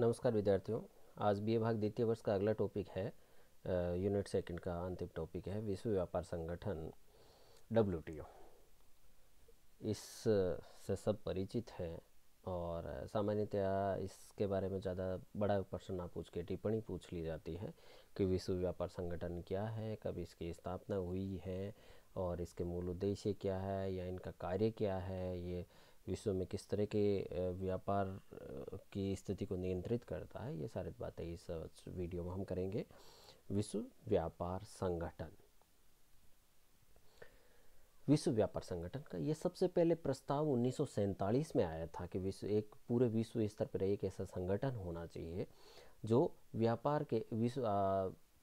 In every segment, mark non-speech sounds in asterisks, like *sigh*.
नमस्कार विद्यार्थियों आज बी भाग द्वितीय वर्ष का अगला टॉपिक है यूनिट सेकंड का अंतिम टॉपिक है विश्व व्यापार संगठन डब्ल्यू इस से सब परिचित हैं और सामान्यतया इसके बारे में ज़्यादा बड़ा प्रश्न ना पूछ के टिप्पणी पूछ ली जाती है कि विश्व व्यापार संगठन क्या है कब इसकी स्थापना हुई है और इसके मूल उद्देश्य क्या है या इनका कार्य क्या है ये विश्व में किस तरह के व्यापार की स्थिति को नियंत्रित करता है ये सारी बातें इस वीडियो में हम करेंगे विश्व व्यापार संगठन विश्व व्यापार संगठन का ये सबसे पहले प्रस्ताव उन्नीस में आया था कि विश्व एक पूरे विश्व स्तर पर एक ऐसा संगठन होना चाहिए जो व्यापार के विश्व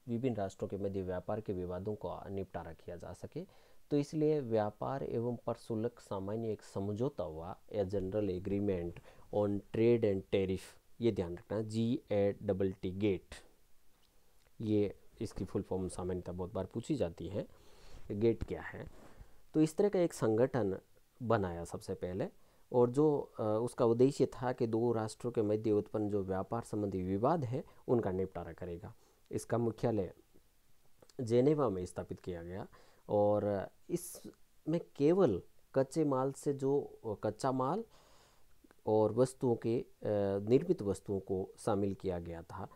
विभिन्न राष्ट्रों के मध्य व्यापार के विवादों का निपटारा किया जा सके तो इसलिए व्यापार एवं प्रशुल्क सामान्य एक समझौता हुआ या general agreement on trade and tariff ये ध्यान रखना G A double T GATT ये इसकी फुल फॉर्म सामान्यतः बहुत बार पूछी जाती है गेट क्या है तो इस तरह का एक संगठन बनाया सबसे पहले और जो उसका उद्देश्य था कि दो राष्ट्रों के मध्य उत्पन्न जो व्यापार संबंधी विवाद है उनका निपटारा करेगा इसका मुख्यालय जेनेवा में स्थापित किया गया और इसमें केवल कच्चे माल से जो कच्चा माल और वस्तुओं के निर्मित वस्तुओं को शामिल किया गया था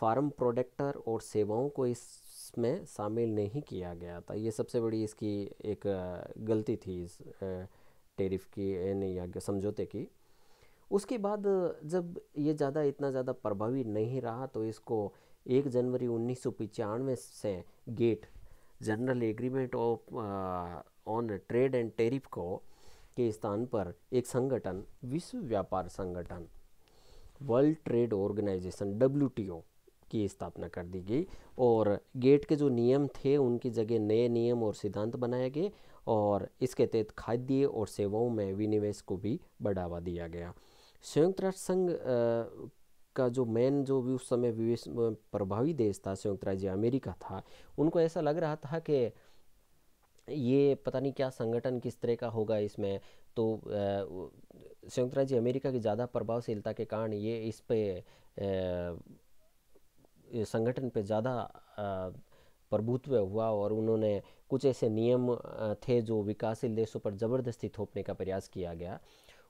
फार्म प्रोडक्टर और सेवाओं को इसमें शामिल नहीं किया गया था ये सबसे बड़ी इसकी एक गलती थी इस टेरिफ की या समझौते की उसके बाद जब ये ज़्यादा इतना ज़्यादा प्रभावी नहीं रहा तो इसको एक जनवरी उन्नीस से GATT general agreement of on trade and tariff को के स्थान पर एक संगठन विश्व व्यापार संगठन वर्ल्ड ट्रेड ऑर्गेनाइजेशन डब्ल्यू की स्थापना कर दी गई और गेट के जो नियम थे उनकी जगह नए नियम और सिद्धांत बनाए गए और इसके तहत खाद्य और सेवाओं में विनिवेश को भी बढ़ावा दिया गया संयुक्त राष्ट्र संघ का जो मेन जो भी उस समय विवेश प्रभावी देश था संयुक्त राज्य अमेरिका था उनको ऐसा लग रहा था कि ये पता नहीं क्या संगठन किस तरह का होगा इसमें तो संयुक्त राज्य अमेरिका की ज़्यादा प्रभावशीलता के कारण ये इस पे संगठन पे ज़्यादा प्रभुत्व हुआ और उन्होंने कुछ ऐसे नियम थे जो विकासशील देशों पर ज़बरदस्ती थोपने का प्रयास किया गया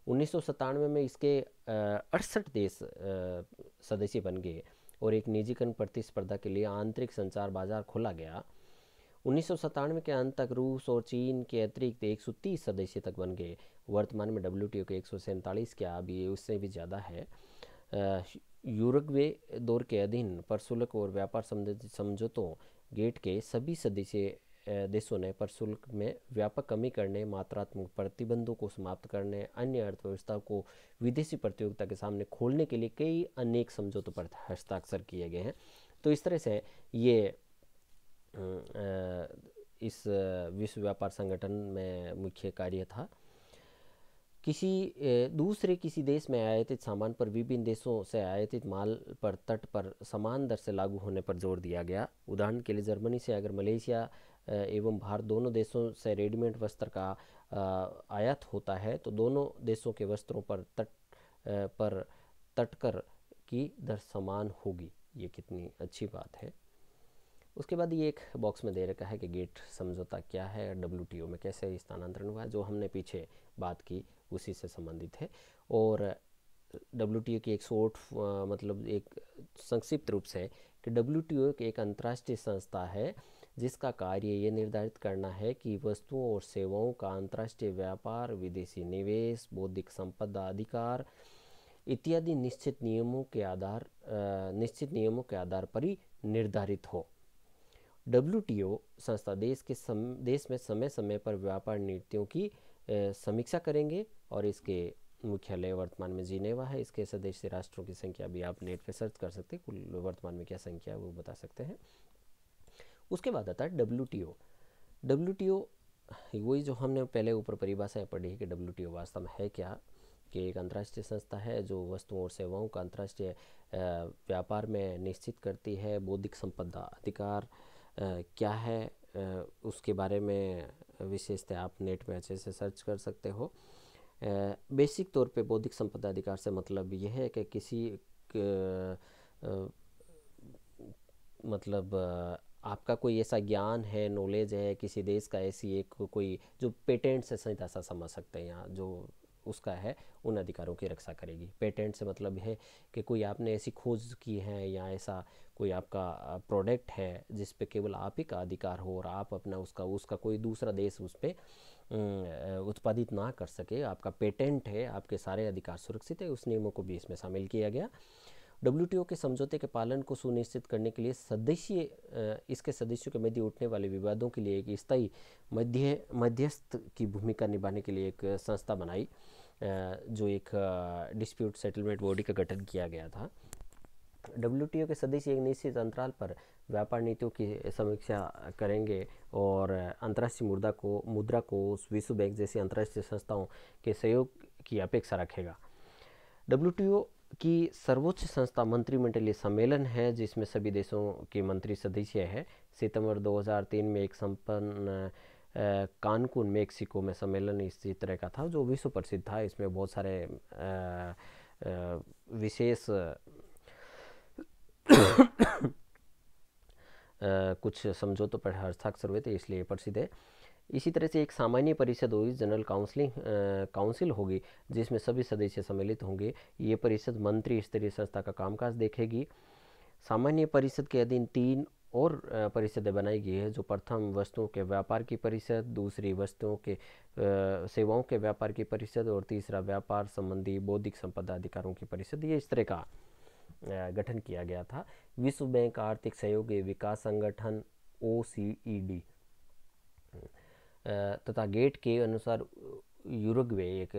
उन्नीस में इसके अड़सठ देश सदस्य बन गए और एक निजीकरण प्रतिस्पर्धा के लिए आंतरिक संचार बाजार खोला गया उन्नीस के अंत तक रूस और चीन के अतिरिक्त एक सदस्य तक बन गए वर्तमान में डब्ल्यू टी ओ के एक क्या अभी उससे भी ज़्यादा है यूरोगवे दौर के अधीन परशुल्क और व्यापार समझौतों गेट के सभी सदस्य देशों ने प्रशुल्क में व्यापक कमी करने मात्रात्मक प्रतिबंधों को समाप्त करने अन्य अर्थव्यवस्था को विदेशी प्रतियोगिता के सामने खोलने के लिए कई अनेक समझौतों पर हस्ताक्षर किए गए हैं तो इस तरह से ये इस विश्व व्यापार संगठन में मुख्य कार्य था किसी दूसरे किसी देश में आयातित सामान पर विभिन्न देशों से आयातित माल पर तट पर समान दर से लागू होने पर जोर दिया गया उदाहरण के लिए जर्मनी से अगर मलेशिया एवं भारत दोनों देशों से रेडीमेड वस्त्र का आयात होता है तो दोनों देशों के वस्त्रों पर तट पर तटकर की दर समान होगी ये कितनी अच्छी बात है उसके बाद ये एक बॉक्स में दे रखा है कि गेट समझौता क्या है डब्ल्यू में कैसे स्थानांतरण हुआ है जो हमने पीछे बात की उसी से संबंधित है और डब्ल्यू की एक शॉर्ट मतलब एक संक्षिप्त रूप से कि डब्ल्यू एक अंतर्राष्ट्रीय संस्था है जिसका कार्य ये निर्धारित करना है कि वस्तुओं और सेवाओं का अंतर्राष्ट्रीय व्यापार विदेशी निवेश बौद्धिक संपदा अधिकार इत्यादि निश्चित नियमों के आधार निश्चित नियमों के आधार पर ही निर्धारित हो डब्ल्यू संस्था देश के सम देश में समय समय पर व्यापार नीतियों की समीक्षा करेंगे और इसके मुख्यालय वर्तमान में जिनेवा है इसके सदस्य राष्ट्रों की संख्या भी आप नेट पर सर्च कर सकते हैं कुल वर्तमान में क्या संख्या है वो बता सकते हैं उसके बाद आता है W T O W T O वही जो हमने पहले ऊपर परिभाषाएँ पढ़ी है कि डब्ल्यू टी ओ वास्तव में है क्या कि एक अंतर्राष्ट्रीय संस्था है जो वस्तुओं और सेवाओं का अंतर्राष्ट्रीय व्यापार में निश्चित करती है बौद्धिक संपदा अधिकार क्या है उसके बारे में विशेषतः आप नेट में अच्छे से सर्च कर सकते हो बेसिक तौर पे बौद्धिक संपदा अधिकार से मतलब यह है कि किसी मतलब आपका कोई ऐसा ज्ञान है नॉलेज है किसी देश का ऐसी एक कोई जो पेटेंट से संहिता समझ सकते हैं यहाँ जो उसका है उन अधिकारों की रक्षा करेगी पेटेंट से मतलब है कि कोई आपने ऐसी खोज की है या ऐसा कोई आपका प्रोडक्ट है जिस पे केवल आप ही का अधिकार हो और आप अपना उसका उसका कोई दूसरा देश उस पर उत्पादित ना कर सके आपका पेटेंट है आपके सारे अधिकार सुरक्षित है उस नियमों को भी इसमें शामिल किया गया डब्ल्यू के समझौते के पालन को सुनिश्चित करने के लिए सदस्यीय इसके सदस्यों के मध्य उठने वाले विवादों के लिए एक स्थायी मध्य मध्यस्थ की भूमिका निभाने के लिए एक संस्था बनाई जो एक डिस्प्यूट सेटलमेंट बॉडी का गठन किया गया था डब्ल्यू के सदस्य एक निश्चित अंतराल पर व्यापार नीतियों की समीक्षा करेंगे और अंतर्राष्ट्रीय मुद्रा को मुद्रा को विश्व बैंक जैसी अंतर्राष्ट्रीय संस्थाओं के सहयोग की अपेक्षा रखेगा डब्ल्यू की सर्वोच्च संस्था मंत्रिमंडलीय सम्मेलन है जिसमें सभी देशों के मंत्री सदस्य हैं सितंबर 2003 में एक संपन्न कानकुन मेक्सिको में सम्मेलन इसी तरह का था जो विश्व प्रसिद्ध था इसमें बहुत सारे विशेष *coughs* कुछ समझौतों पर हस्ताक्षर हुए थे इसलिए प्रसिद्ध है इसी तरह से एक सामान्य परिषद होगी जनरल काउंसलिंग काउंसिल होगी जिसमें सभी सदस्य सम्मिलित होंगे ये परिषद मंत्री स्तरीय संस्था का कामकाज देखेगी सामान्य परिषद के अधीन तीन और परिषदें बनाई गई है जो प्रथम वस्तुओं के व्यापार की परिषद दूसरी वस्तुओं के सेवाओं के व्यापार की परिषद और तीसरा व्यापार संबंधी बौद्धिक संपदा अधिकारों की परिषद ये इस तरह का गठन किया गया था विश्व बैंक आर्थिक सहयोगी विकास संगठन ओ तथा गेट के अनुसार यूरोग्वे एक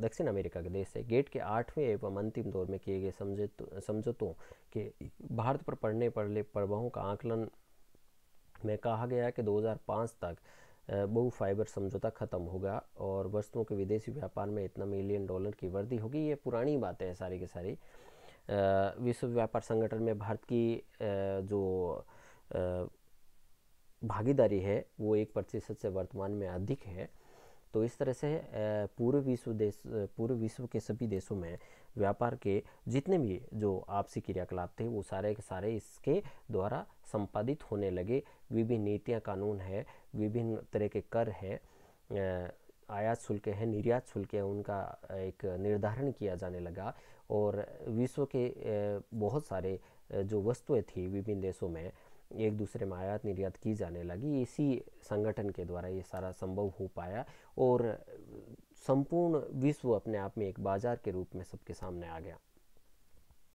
दक्षिण अमेरिका के देश है गेट के आठवें एवं अंतिम दौर में किए गए समझौतों के भारत पर पड़ने पड़े प्रभावों का आकलन में कहा गया कि 2005 तक बहु फाइबर समझौता ख़त्म होगा और वस्तुओं के विदेशी व्यापार में इतना मिलियन डॉलर की वृद्धि होगी ये पुरानी बातें हैं सारी की सारी विश्व व्यापार संगठन में भारत की जो भागीदारी है वो एक प्रतिशत से वर्तमान में अधिक है तो इस तरह से पूर्व विश्व देश पूर्व विश्व के सभी देशों में व्यापार के जितने भी जो आपसी क्रियाकलाप थे वो सारे के सारे इसके द्वारा संपादित होने लगे विभिन्न नीतियाँ कानून है विभिन्न तरह के कर है आयात शुल्क है निर्यात शुल्क है उनका एक निर्धारण किया जाने लगा और विश्व के बहुत सारे जो वस्तुएं थी विभिन्न देशों में एक दूसरे में आयात निर्यात की जाने लगी इसी संगठन के द्वारा ये सारा संभव हो पाया और संपूर्ण विश्व अपने आप में एक बाज़ार के रूप में सबके सामने आ गया